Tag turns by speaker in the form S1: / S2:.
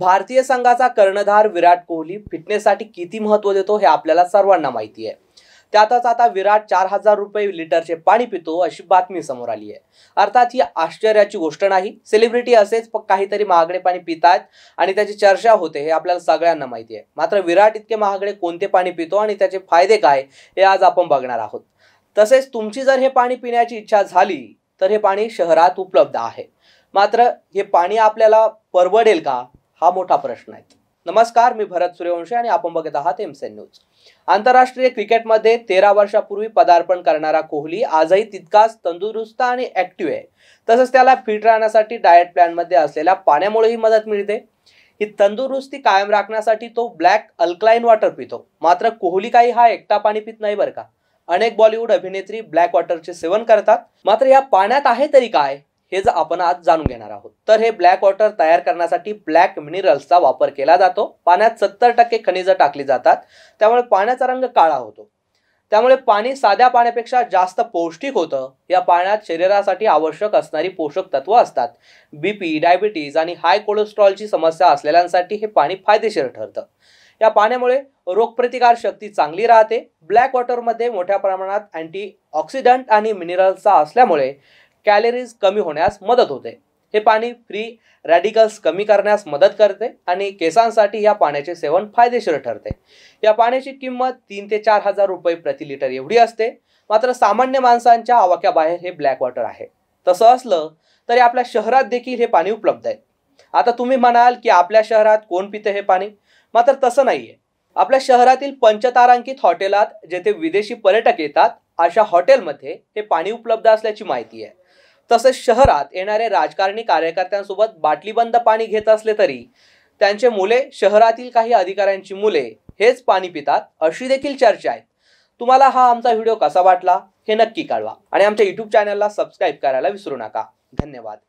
S1: भारतीय संघाचा कर्णधार विराट कोहली फिटनेससाठी किती महत्त्व देतो हे आपल्याला सर्वांना माहिती आहे त्यातच आता विराट चार हजार रुपये लिटरचे पाणी पितो अशी बातमी समोर आली आहे अर्थात ही आश्चर्याची गोष्ट नाही सेलिब्रिटी असेच काहीतरी महागडे पाणी पितात आणि त्याची चर्चा होते हे आपल्याला सगळ्यांना माहिती आहे मात्र विराट इतके महागडे कोणते पाणी पितो आणि त्याचे फायदे काय हे आज आपण बघणार आहोत तसेच तुमची जर हे पाणी पिण्याची इच्छा झाली तर हे पाणी शहरात उपलब्ध आहे मात्र हे पाणी आपल्याला परवडेल का हा मोठा प्रश्न आहे नमस्कार मी भरत सूर्यवंशी आणि आपण बघत आहात एमसेन न्यूज आंतरराष्ट्रीय क्रिकेटमध्ये तेरा वर्षापूर्वी पदार्पण करणारा कोहली आजही तितकाच तंदुरुस्त आणि ऍक्टिव्ह आहे तसंच त्याला फिट राहण्यासाठी डाएट प्लॅनमध्ये असलेल्या पाण्यामुळेही मदत मिळते ही तंदुरुस्ती कायम राखण्यासाठी तो ब्लॅक अल्कलाईन वॉटर पितो मात्र कोहली काही हा एकटा पाणी पित नाही बरं का अनेक बॉलिवूड अभिनेत्री ब्लॅक वॉटरचे सेवन करतात मात्र या पाण्यात आहे तरी काय हे जर आपण आज जाणून घेणार आहोत तर हे ब्लॅक वॉटर तयार करण्यासाठी ब्लॅक मिनरल्सचा वापर केला जातो पाण्यात सत्तर टक्के खनिजं टाकली जातात त्यामुळे पाण्याचा रंग काळा होतो त्यामुळे पाणी साध्या पाण्यापेक्षा जास्त पौष्टिक होतं या पाण्यात शरीरासाठी आवश्यक असणारी पोषक तत्व असतात बीपी डायबिटीज आणि हाय कोलेस्ट्रॉलची समस्या असलेल्यांसाठी हे पाणी फायदेशीर ठरतं या पाण्यामुळे रोगप्रतिकार शक्ती चांगली राहते ब्लॅक वॉटरमध्ये मोठ्या प्रमाणात अँटी ऑक्सिडंट आणि मिनरल्सचा असल्यामुळे कॅलरीज कमी होण्यास मदत होते हे पाणी फ्री रॅडिकल्स कमी करण्यास मदत करते आणि केसांसाठी या पाण्याचे सेवन फायदेशीर ठरते या पाण्याची किंमत तीन ते चार हजार रुपये प्रति लिटर एवढी असते मात्र सामान्य माणसांच्या आवाक्याबाहेर हे ब्लॅक वॉटर आहे तसं असलं तरी आपल्या शहरात देखील हे पाणी उपलब्ध आहे आता तुम्ही म्हणाल की आपल्या शहरात कोण पिते हे पाणी मात्र तसं आहे आपल्या शहरातील पंचतारांकित हॉटेलात जेथे विदेशी पर्यटक येतात अशा हॉटेलमध्ये हे पाणी उपलब्ध असल्याची माहिती आहे तसेच शहरात येणारे राजकारणी कार्यकर्त्यांसोबत बाटलीबंद पाणी घेत असले तरी त्यांचे मुले शहरातील काही अधिकाऱ्यांची मुले हेच पाणी पितात अशी देखील चर्चा आहे तुम्हाला हा आमचा व्हिडिओ कसा वाटला हे नक्की कळवा आणि आमच्या युट्यूब चॅनलला सबस्क्राईब करायला विसरू नका धन्यवाद